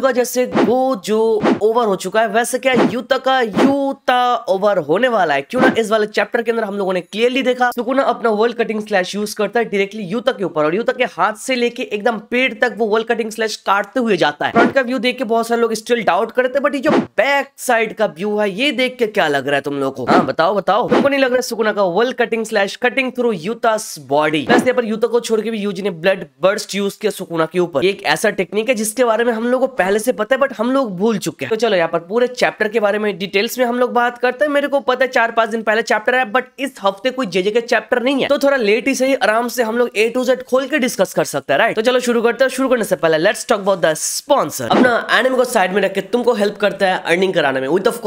का जैसे गो जो ओवर हो चुका है वैसे क्या युता का युता ओवर होने वाला है क्यों ना इस वाले चैप्टर के अंदर हम लोगों ने क्लियरली देखा सुकुना तो अपना वर्ल्ड कटिंग स्लैश यूज करता है डायरेक्टली युता के ऊपर और युता के हाथ से लेके एकदम पेड़ तक वो वर्ल्ड कटिंग स्लैश काटते हुए जाता है फ्रंट का व्यू देख के बहुत सारे लोग स्टिल डाउट करते बट ये जो बैक साइड का व्यू है ये देख के क्या लग रहा है तुम लोग को हाँ बताओ बताओ तुमको नहीं लग रहा है सुकुना का world cutting slash cutting through Yuta body वैसे पर युता को छोड़ के भी यूज ने ब्लड बर्स्ट यूज किया सुकुना के ऊपर एक ऐसा टेक्निक है जिसके बारे में हम लोग को पहले से पता है बट हम लोग भूल चुके हैं तो चलो यहाँ पर पूरे चैप्टर के बारे में डिटेल्स में हम लोग बात करते हैं मेरे को पता है चार पांच दिन पहले चैप्टर है बट इस हफ्ते कोई जेजे के चैप्टर नहीं है तो थोड़ा लेट ही सही आराम से हम लोग ए टू जेड खोल के डिस्कस कर सकते हैं राइट तो चलो शुरू करते हैं शुरू करने से पहले let's talk about the sponsor अपना एनिमे को साइड में रख के तुमको हेल्प करता है अर्निंग कराने में विद ऑफ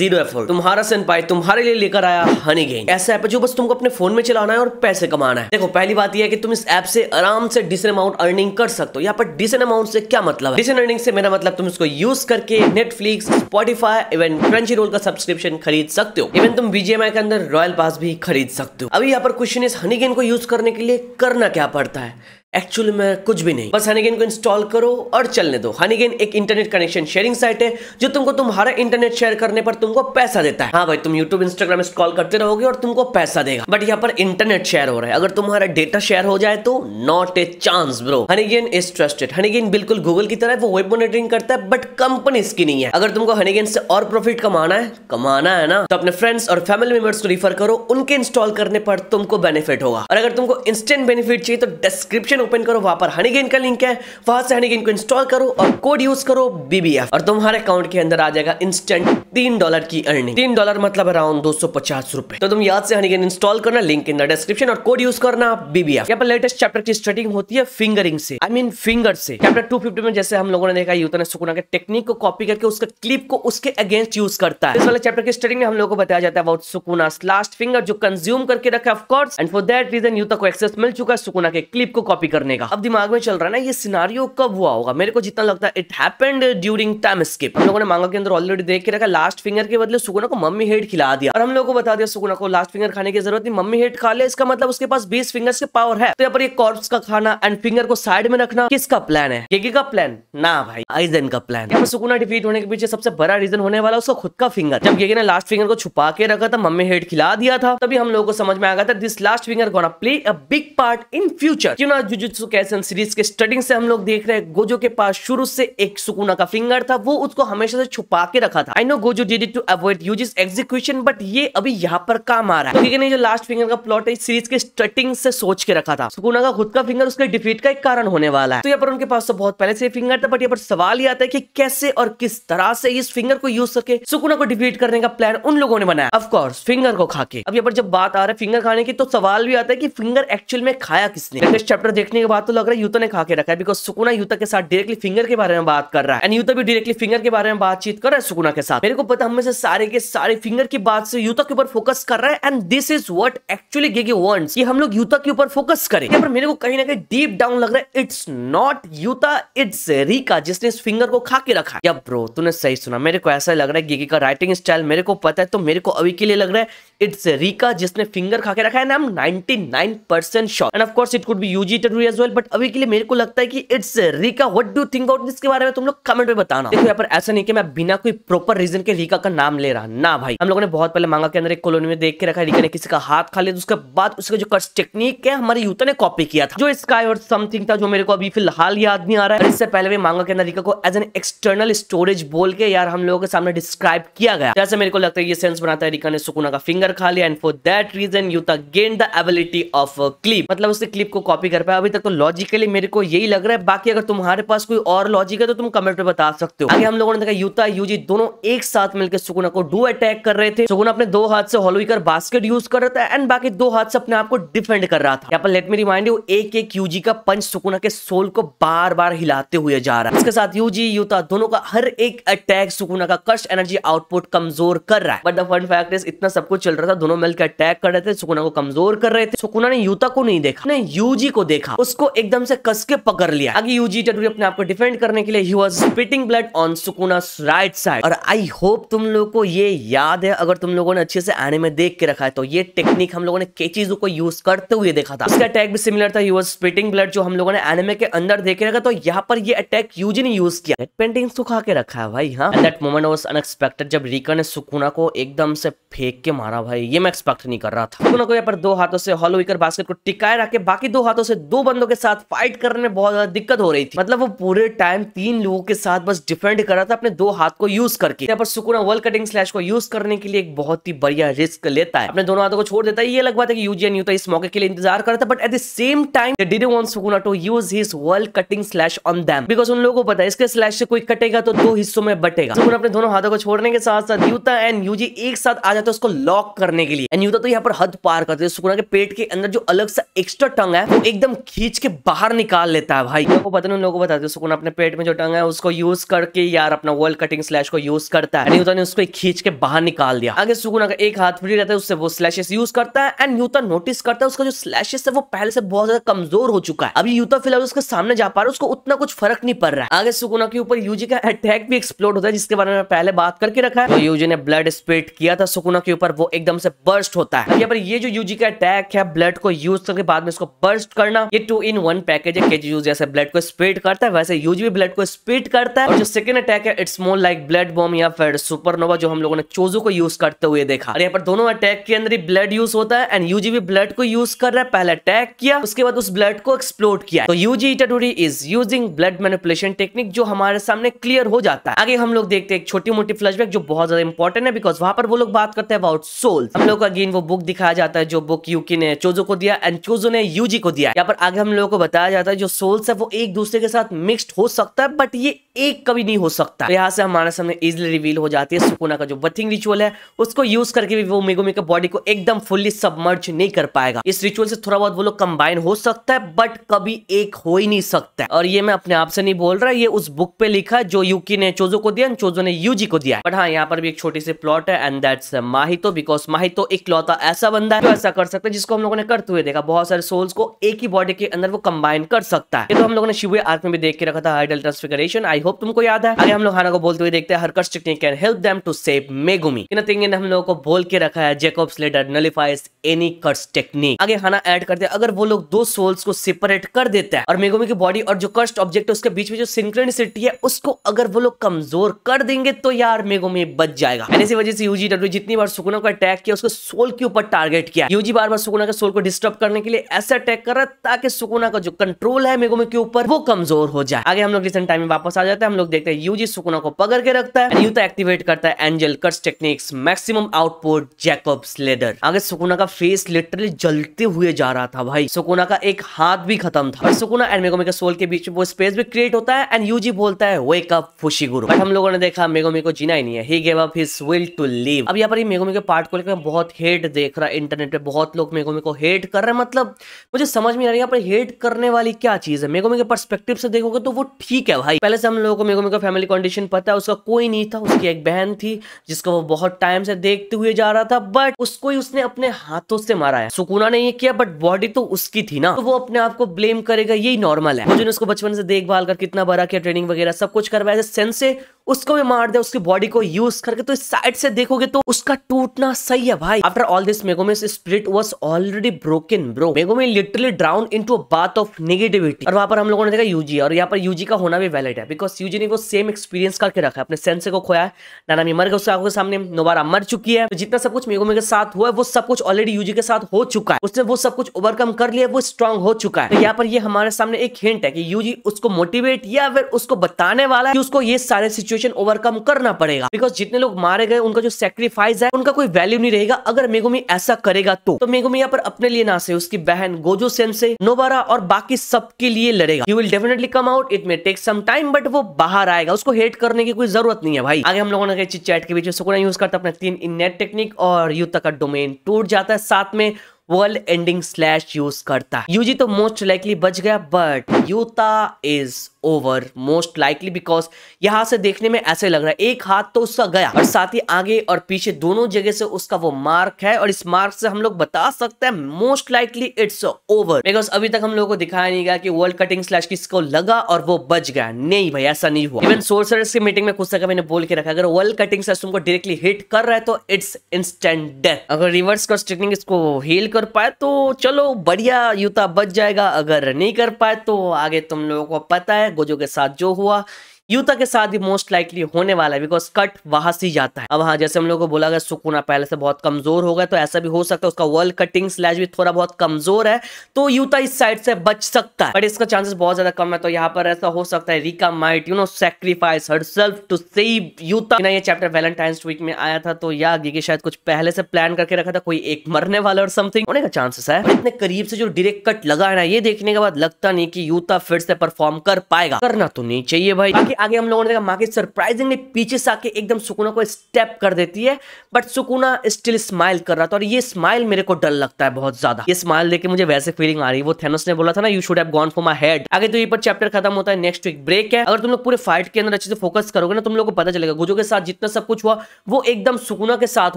जीरो एफर्ट तुम्हारा सेन पाई तुम्हारे लिए लेकर आया हनी गेन ऐसा ऐप है जो बस तुमको अपने फोन में चलाना है और पैसे कमाना है देखो पहली बात यह है कि तुम इस ऐप से आराम से डिसेंट अमाउंट अर्निंग कर सकते हो यहाँ पर डिसेंट अमाउंट से क्या मतलब है डिसेंट अर्निंग से से मेरा मतलब तुम इसको यूज करके Netflix Spotify even Crunchyroll का सब्सक्रिप्शन खरीद सकते हो इवन तुम बीजेएमआई के अंदर रॉयल पास भी खरीद सकते हो अभी यहाँ पर क्वेश्चन इस हनीगेन को यूज करने के लिए करना क्या पड़ता है एक्चुअली में कुछ भी नहीं बस हनीगेन को इंस्टॉल करो और चलने दो हनीगेन एक इंटरनेट कनेक्शन शेयरिंग साइट है जो तुमको तुम्हारा इंटरनेट शेयर करने पर तुमको पैसा देता है हाँ भाई तुम यूट्यूब इंस्टाग्राम इंस्टॉल करते रहोगे और तुमको पैसा देगा बट यहाँ पर इंटरनेट शेयर हो रहा है अगर तुम्हारा डेटा शेयर हो जाए तो not a chance bro Honeygain is trusted Honeygain बिल्कुल गूगल की तरह वो वेब मॉनिटरिंग करता है बट कंपनी की नहीं है अगर तुमको हनीगेन से और प्रॉफिट कमाना है कमाना है ना तो अपने फ्रेंड्स और फैमिली मेंबर्स को रिफर करो उनके इंस्टॉल करने पर तुमको बेनिफिट होगा और अगर तुमको इंस्टेंट बेनिफिट चाहिए तो डिस्क्रिप्शन हनीगेन ओपन करो वहां पर हनीगेन का लिंक है वहां से हनीगेन को इंस्टॉल करो और कोड यूज करो बीबीएफ और तुम्हारे अकाउंट के अंदर आ जाएगा इंस्टेंट तीन डॉलर की अर्निंग तीन डॉलर मतलब अराउंड दो सौ पचास रुपए तो तुम याद से हनीगेन इंस्टॉल करना लिंक इन द डिस्क्रिप्शन और कोड यूज करना बीबीएफ यहाँ पर लेटेस्ट चैप्टर की स्टार्टिंग होती है फिंगरिंग से आई मीन फिंगर से चैप्टर टू में जैसे हम लोगों ने देखा यूतन सुकुना के टेक्निक को कॉपी करके उसका क्लिप को उसके अगेंस्ट यूज करता है इस वाले चैप्टर की स्टार्टिंग में हम लोगों को बताया जाता है अबाउट सुकुना लास्ट फिंगर जो कंज्यूम करके रखा है of course and for that reason Yuta को एक्सेस मिल चुका है सुकुना के क्लिप को कॉपी कॉपी करने का अब दिमाग में चल रहा है ना ये सिनारियो कब हुआ होगा मेरे को जितना लगता है it happened during time skip हम लोगों ने मांगा के अंदर ऑलरेडी देख के रखा लास्ट फिंगर के बदले सुगुना को मम्मी हेड खिला दिया और हम लोग को बता दिया सुगुना को लास्ट फिंगर खाने की जरूरत नहीं मम्मी हेड खा ले इसका मतलब उसके पास बीस फिंगर के पावर है तो यहाँ पर कॉर्प्स का खाना एंड फिंगर को साइड में रखना किसका प्लान है केके का प्लान ना भाई आइजन का प्लान यहाँ पर सुकुना डिफीट होने के पीछे सबसे बड़ा रीजन होने वाला उसका खुद का फिंगर जब केके ने लास्ट फिंगर को छुपा के रखा था मम्मी हेड खिला दिया था तभी हम लोगों को समझ में आ गया था this last finger gonna play a big part in future क्यों ना जुजुत्सु कैसन सीरीज के स्टडिंग से हम लोग देख रहे हैं गोजो के पास शुरू से एक सुकुना का फिंगर था वो उसको हमेशा से छुपा के रखा था I know Gojo did it to avoid Yuji's execution but ये अभी यहाँ पर काम आ रहा है ठीक है जो लास्ट फिंगर का प्लॉट है सीरीज के स्टार्टिंग से सोच के रखा था सुकुना का खुद का फिंगर उसके डिफीट का एक कारण होने वाला है तो यहाँ पर उनके पास तो बहुत पहले से फिंगर था बट यहाँ पर सवाल ये आता है की कैसे और किस तरह से इस फिंगर को यूज करके सुकुना को डिफीट करने का प्लान उन लोगों ने बनाया ऑफकोर्स फिंगर को खा के अब यहाँ पर जब बात आ रहा है फिंगर खाने की तो सवाल भी आता है की फिंगर एक्चुअल में खाया किसने चैप्टर देख देखने के बाद तो लग रहा है यूता ने खा के रखा है बिकॉज सुकुना यूता के साथ डायरेक्टली फिंगर के बारे में बात कर रहा है एंड यूता भी डायरेक्टली फिंगर के बारे में बातचीत कर रहा है सुकुना के साथ मेरे को पता हमें से सारे के सारे फिंगर की बात से यूता के ऊपर फोकस कर रहा है and this is what actually Gege wants कि हम लोग यूता के ऊपर फोकस करें पर मेरे को कहीं ना कहीं डीप डाउन लग रहा है it's not Yuta it's Rika जिसने इस फिंगर को खा के रखा है या ब्रो तूने सही सुना मेरे को ऐसा लग रहा है गेगी का राइटिंग स्टाइल मेरे को पता है तो मेरे को अभी के लिए लग रहा है इट्स रिका जिसने फिंगर खा के रखा है नाम ninety nine percent shot and of course it could be Yuji as well but अभी के लिए मेरे को लगता है कि it's Rika what do think out इसके बारे में तुम लोग कमेंट में बताना देखो यहाँ पर ऐसा नहीं कि मैं बिना कोई प्रॉपर रीजन के रिका का नाम ले रहा ना भाई हम लोगों ने बहुत पहले मांगा के अंदर एक कॉलोनी में देख के रखा रिका ने किसी का हाथ खा लिया तो उसके बाद उसके जो कट टेक्निक है हमारे यूथ ने कॉपी किया था जो स्काई और समथिंग था जो मेरे को अभी फिलहाल याद नहीं आ रहा है इससे पहले भी मांगा के अंदर रिका को एज एन एक्सटर्नल स्टोरेज बोल के यार हम लोगों के सामने डिस्क्राइब किया गया जैसे मेरे को लगता है ये सेंस बनाता है रिका ने सुकुना का फिंगर कर खा लिया and for that reason Yuta gain the ability of clip मतलब उसने क्लिप को कॉपी कर पाया अभी तक तो लॉजिकली मेरे को यही लग रहा है बाकी अगर तुम्हारे पास कोई और लॉजिक है तो तुम कमेंट में बता सकते हो आगे हम लोगों ने देखा यूता यूजी दोनों एक साथ मिलकर सुगुना को डू अटैक कर रहे थे सुगुना अपने दो हाथ से हॉलोइकर बास्केट यूज कर रहा था एंड बाकी दो हाथ से अपने आप को डिफेंड कर रहा था लेट मी रिमाइंड यू एक एक यूजी का पंच सुकुना के सोल को बार बार हिलाते हुए जा रहा है इसके साथ यूजी यूता दोनों का हर एक अटैक सुकुना का कष्ट एनर्जी आउटपुट कमजोर कर रहा है but the fun fact is इतना सब कुछ चल रहा था दोनों मिलकर अटैक कर रहे थे सुकुना को कमजोर कर रहे थे सुकुना ने यूता को नहीं देखा ने यूजी को देखा उसको एकदम से कस के पकड़ लिया आगे यूजी जरूरी अपने आप को डिफेंड करने के लिए ही was spitting blood on Sukuna right side और आई होप तुम लोग को ये याद है अगर तुम लोगों ने अच्छे से आने में देख के रखा है तो ये टेक्निक हम लोगों ने केचीजू को यूज करते हुए देखा था इसका अटैक भी सिमिलर था ही वॉज स्पिटिंग ब्लड जो हम लोगों ने एनिमे के अंदर देखे रखा तो यहाँ पर ये अटैक यूजी ने यूज किया पेंटिंग सुखा तो के रखा है भाई हाँ दैट मोमेंट वॉज अनएक्सपेक्टेड जब रीका ने सुकुना को एकदम से फेंक के मारा भाई भाई ये मैं एक्सपेक्ट नहीं कर रहा था तो को पर दो हाथों से हॉलो विकर बास्केट को टिकाए रखे बाकी दो हाथों से दो बंदों के साथ फाइट करने में बहुत ज्यादा दिक्कत हो रही थी मतलब वो पूरे टाइम तीन लोगों के साथ बस डिफेंड कर रहा था अपने दो हाथ को यूज करके यहाँ पर सुकुना वर्ल्ड कटिंग स्लैश को यूज करने के लिए एक बहुत ही बढ़िया रिस्क लेता है अपने दोनों हाथों को छोड़ देता है ये लगवा था कि यूजी न्यूता तो इस मौके के लिए इंतजार कर रहा था but at the same time Sukuna to use his world cutting slash on them because उन लोगों को पता है इसके स्लैश से कोई कटेगा तो दो हिस्सों में बटेगा सुकुना अपने दोनों हाथों को छोड़ने के साथ साथ यूता एंड यूजी एक साथ आ जाता है उसको लॉक करने के लिए एंड यूता तो यहाँ पर हद पार करते हैं सुकुना के पेट के अंदर जो अलग सा एक्स्ट्रा टंग है वो एकदम खींच के बाहर निकाल लेता है भाई को पता नहीं उन लोगों को बताते सुकुना अपने पेट में जो टंग है उसको यूज करके यार अपना वर्ल्ड कटिंग स्लैश को यूज करता है यूता ने उसको खींच के बाहर निकाल दिया आगे सुकुना का एक हाथ फ्री रहता है उससे वो स्लैशेस यूज करता है एंड यूता नोटिस करता है उसका जो स्लैशेस है वो पहले से बहुत ज्यादा कमजोर हो चुका है अभी यूता फिलहाल उसके सामने जा पा रहा है उसको उतना कुछ फर्क नहीं पड़ रहा है आगे सुकुना के ऊपर यूजी का अटैक भी एक्सप्लोड होता है जिसके बारे में पहले बात करके रखा है तो यूजी ने ब्लड स्पेट किया था सुकुना के ऊपर वो एकदम से बर्स्ट होता है यहाँ पर ये जो यूजी का अटैक है ब्लड को यूज करके बाद में इसको बर्स्ट करना ये टू इन वन पैकेज है केजी यूज जैसे ब्लड को स्प्रेड करता है वैसे यूज भी ब्लड को स्प्रेड करता है और जो सेकंड अटैक है it's more like blood bomb या फिर सुपरनोवा जो हम लोगों ने चोजो को यूज करते हुए देखा और यहाँ पर दोनों अटैक के अंदर ही ब्लड यूज होता है एंड यूजी भी ब्लड को यूज कर रहा है पहले अटैक किया उसके बाद उस ब्लड को एक्सप्लोर किया तो Yuji Itadori is using blood manipulation technique जो हमारे सामने क्लियर हो जाता है आगे हम लोग देखते हैं एक छोटी मोटी फ्लैशबैक जो बहुत ज्यादा इंपॉर्टेंट है बिकॉज वहां पर वो लोग बात करते हैं अबाउट सो सोल्स हम लोग को अगेन वो बुक दिखाया जाता है जो बुक यूकी ने चोजो को दिया एंड चोजो ने यूजी को दिया यहाँ पर आगे हम लोगों को बताया जाता है जो सोल्स है वो एक दूसरे के साथ मिक्सड हो सकता है बट ये एक कभी नहीं हो सकता तो यहाँ से हमारे सामने इजिली रिवील हो जाती है सुकुना का जो बथिंग रिचुअल है उसको यूज करके भी वो मेगोमी के बॉडी को एकदम फुल्ली सबमर्ज नहीं कर पाएगा इस रिचुअल से थोड़ा बहुत वो लोग कंबाइन हो सकता है बट कभी एक हो ही नहीं सकता और ये मैं अपने आप से नहीं बोल रहा ये उस बुक पे लिखा है जो यूकी ने चोजो को दिया चोजो ने यूजी को दिया बट हाँ यहाँ पर भी एक छोटी सी प्लॉट है एंड दैट्स तो बिकॉज बॉस माहित तो इकलौता ऐसा बंदा है जो ऐसा कर सकता है जिसको हम लोगों ने करते हुए देखा बहुत सारे सोल्स को एक ही बॉडी के अंदर वो कंबाइन कर सकता है ये तो हम लोगों ने शिवे आर्क में भी देख के रखा था हाइडल ट्रांसफिगरेशन आई होप तुमको याद है अरे हम लोग हाना को बोलते हुए देखते हैं हर technique can help them to save Megumi in तिंग ने हम लोगों को बोल के रखा है Jacob's ladder nullifies any curse technique आगे हाना ऐड करते हैं अगर वो लोग दो सोल्स को सेपरेट कर देता है और मेगोमी की बॉडी और जो कर्स्ट ऑब्जेक्ट है उसके बीच में जो सिंक्रेनिसिटी है उसको अगर वो लोग कमजोर कर देंगे तो यार मेगोमी बच जाएगा इसी वजह से यूजी जितनी बार सुकुनो का अटैक अटैक किया उसको सोल के ऊपर टारगेट किया यूजी बार बार सुकुना के सोल को डिस्टर्ब करने के लिए ऐसे अटैक कर रहा है ताकि सुकुना का जो कंट्रोल है मेगोमी के ऊपर वो कमजोर हो जाए आगे हम लोग रिसेंट टाइम में वापस आ जाते हैं हम लोग देखते हैं यूजी सुकुना को पकड़ के रखता है यू तो एक्टिवेट करता है angel curse techniques maximum output Jacob's ladder आगे सुकुना का फेस लिटरली जलते हुए जा रहा था भाई सुकुना का एक हाथ भी खत्म था सुकुना एंड मेगोमी के सोल के बीच वो स्पेस भी क्रिएट होता है एंड यूजी बोलता है वे कप फुशी गुरु हम लोगों ने देखा मेगोमी को जीना ही नहीं है he gave up his will to live अब यहाँ पर मेगोमी के पार्ट को बोल के मैं बहुत हेट देख रहा इंटरनेट पे बहुत लोग मेरे को मेरे को हेट कर रहे हैं मतलब मुझे समझ में आ रही है पर हेट करने वाली क्या चीज़ है मेरे को मेरे पर्सपेक्टिव से देखोगे तो वो ठीक है भाई पहले से हम लोगों को मेरे को मेरे को फैमिली कंडीशन पता है उसका कोई नहीं था उसकी एक बहन थी जिसको वो बहुत टाइम से देखते हुए जा रहा था बट उसको ही उसने अपने हाथों से मारा है सुकुना ने ये किया बट बॉडी तो उसकी थी ना तो वो अपने आप को ब्लेम करेगा यही नॉर्मल है मुझे उसको बचपन से देखभाल कर कितना बड़ा किया ट्रेनिंग वगैरह सब कुछ करवाया सेंस से उसको भी मार दिया उसकी बॉडी को यूज करके तो इस साइड से देखोगे तो उसका टूटना सही है भाई after all this Megumi's spirit was already broken bro Megumi literally drowned into bath of negativity और वहां पर हम लोगों ने देखा यूजी और यहाँ पर यूजी का होना भी वैलिड है बिकॉज यूजी ने वो सेम एक्सपीरियंस करके रखा है अपने सेंसे को खोया है नानामी मर गए उसके आंखों सामने नोबारा मर चुकी है तो जितना सब कुछ मेगोमे के साथ हुआ है वो सब कुछ ऑलरेडी यूजी के साथ हो चुका है उसने वो सब कुछ ओवरकम कर लिया वो स्ट्रॉन्ग हो चुका है तो यहाँ पर ये हमारे सामने एक हिंट है कि यूजी उसको मोटिवेट या फिर उसको बताने वाला है कि उसको ये सारे सिचुएशन ओवरकम करना पड़ेगा बिकॉज जितने लोग मारे गए उनका जो सेक्रीफाइस है उनका कोई वैल्यू सेव नहीं रहेगा अगर मेघोमी ऐसा करेगा तो, तो यहाँ पर अपने लिए ना से उसकी बहन गोजो सेन से नोबारा और बाकी सबके लिए लड़ेगा you will definitely come out it may take some time but वो बाहर आएगा उसको हेट करने की कोई जरूरत नहीं है भाई आगे हम लोगों ने चिट चैट के बीच सुकुना यूज करता अपना तीन इन नेट टेक्निक और युद्ध का डोमेन टूट जाता है साथ में वर्ल्ड एंडिंग स्लैश यूज करता है यूजी तो मोस्ट लाइकली बच गया but Yuta is over most likely because यहाँ से देखने में ऐसे लग रहा है एक हाथ तो उसका गया और साथ ही आगे और पीछे दोनों जगह से उसका वो मार्क है और इस मार्क से हम लोग बता सकते हैं most likely it's over because अभी तक हम लोगों को दिखाया नहीं गया कि वर्ल्ड कटिंग स्लैश किसको लगा और वो बच गया नहीं भाई ऐसा नहीं हुआ इवन सोर्स की मीटिंग में कुछ जगह मैंने बोल के रखा अगर वर्ल्ड कटिंग स्लैश तुमको डायरेक्टली हिट कर रहा है तो इट्स इंस्टेंट डेथ अगर रिवर्स कर स्ट्रिकिंग इसको हील कर कर पाए तो चलो बढ़िया युता बच जाएगा अगर नहीं कर पाए तो आगे तुम लोगों को पता है गोजो के साथ जो हुआ यूता के साथ ही मोस्ट लाइकली होने वाला है बिकॉज कट वहां से जाता है अब हाँ जैसे हम लोग को बोला गया सुकुना पहले से बहुत कमजोर हो गया तो ऐसा भी हो सकता है उसका वर्ल्ड कटिंग स्लैश भी थोड़ा बहुत कमजोर है तो युता इस साइड से बच सकता है बट इसका चांसेस बहुत ज्यादा कम है तो यहाँ पर ऐसा हो सकता है Rika might you know sacrifice herself to save Yuta ये चैप्टर वैलेंटाइंस वीक में आया था तो या ये शायद कुछ पहले से प्लान करके रखा था कोई एक मरने वाला और समथिंग होने का चांसेस है इतने करीब से जो डिरेक्ट कट लगा है ना ये देखने के बाद लगता नहीं की यूता फिर से परफॉर्म कर पाएगा करना तो नहीं चाहिए भाई आगे हम लोगों ने देखा माकी सरप्राइजिंगली पीछे से आके एकदम सुकुना को स्टेप कर देती है बट सुकुना स्टिल स्माइल कर रहा था और ये स्माइल मेरे को डर लगता है बहुत ज्यादा ये स्माइल देखे मुझे वैसे फीलिंग आ रही है वो थेनोस ने बोला था ना you should have gone for my head आगे तो ये पर चैप्टर खत्म होता है नेक्स्ट वीक ब्रेक है अगर तुम लोग पूरे फाइट के अंदर अच्छे से फोकस करोगे ना तुम लोग को पता चलेगा गुजो के साथ जितना सब कुछ हुआ वो एकदम सुकुना के साथ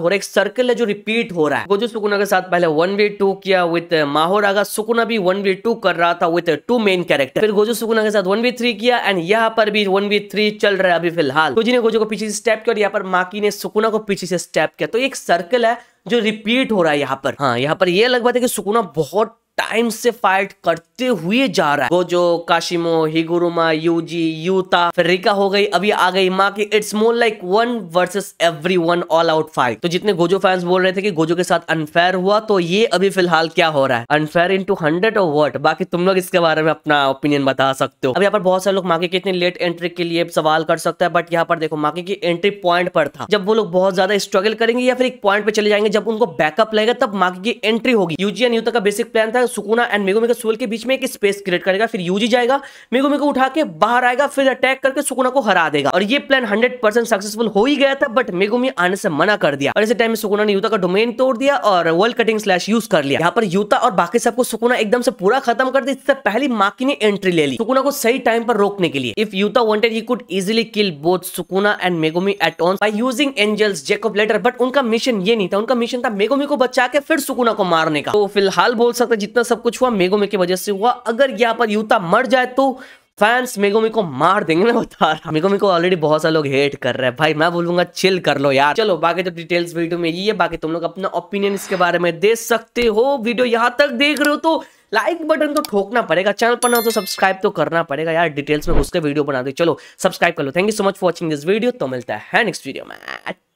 हो रहा है एक सर्कल है जो रिपीट हो रहा है गुजो सुकुना के साथ पहले वन वे टू किया विद आगा uh, सुकुना भी वन वे टू कर रहा था विद टू मेन कैरेक्टर फिर गोजो सुकुना के साथ वन वे थ्री किया एंड यहाँ पर भी वन वी थ्री चल रहा है अभी फिलहाल कुछ तो ने गोजो को पीछे से स्टेप किया और यहाँ पर माकी ने सुकुना को पीछे से स्टेप किया तो एक सर्कल है जो रिपीट हो रहा है यहाँ पर हाँ यहाँ पर यह लग बात है कि सुकुना बहुत टाइम से फाइट करते हुए जा रहा है वो जो काशिमो हिगुरुमा यूजी यूता फेरिका हो गई अभी आ गई माँ की it's more like one versus everyone all out fight तो जितने गोजो फैंस बोल रहे थे कि गोजो के साथ अनफेयर हुआ तो ये अभी फिलहाल क्या हो रहा है अनफेयर इन टू हंड्रेड और वर्ट बाकी तुम लोग इसके बारे में अपना ओपिनियन बता सकते हो अब यहाँ पर बहुत सारे लोग माके की इतनी लेट एंट्री के लिए सवाल कर सकते हैं बट यहाँ पर देखो माके की एंट्री पॉइंट पर था जब वो लोग बहुत ज्यादा स्ट्रगल करेंगे या फिर एक पॉइंट पे चले जाएंगे जब उनको बैकअप लगेगा तब माके की एंट्री होगी यूजी एंड यूता का बेसिक प्लान था जाएगा सुकुना एंड मेगो मेगा सोल के बीच में एक स्पेस क्रिएट करेगा फिर यूजी जाएगा मेगो मेगा उठा के बाहर आएगा फिर अटैक करके सुकुना को हरा देगा और ये प्लान हंड्रेड परसेंट सक्सेसफुल हो ही गया था बट मेगोमी आने से मना कर दिया और इसे टाइम में सुकुना ने यूता का डोमेन तोड़ दिया और वर्ल्ड कटिंग स्लैश यूज कर लिया यहाँ पर यूता और बाकी सबको सुकुना एकदम से पूरा खत्म कर दिया इससे पहले माकी ने एंट्री ले ली सुकुना को सही टाइम पर रोकने के लिए if Yuta wanted he could easily kill both Sukuna and Megumi at on by using angel's Jacob ladder but उनका मिशन ये नहीं था उनका मिशन था मेगोमी को बचा के फिर सुकुना को मारने का तो फिलहाल बोल सकते जितना इतना सब कुछ हुआ मेगोमे की वजह से हुआ अगर यहाँ पर यूता मर जाए तो फैंस मेगोमी को मार देंगे मैं बता रहा हूँ मेगोमी को ऑलरेडी बहुत सारे लोग हेट कर रहे हैं भाई मैं बोलूंगा चिल कर लो यार चलो बाकी तो डिटेल्स वीडियो में ये बाकी तुम लोग अपना ओपिनियन इसके बारे में दे सकते हो वीडियो यहाँ तक देख रहे हो तो लाइक बटन तो ठोकना पड़ेगा चैनल पर ना तो सब्सक्राइब तो करना पड़ेगा यार डिटेल्स में उसके वीडियो बना दे चलो सब्सक्राइब कर लो thank you so much for watching this video तो मिलता है नेक्स्ट वीडियो में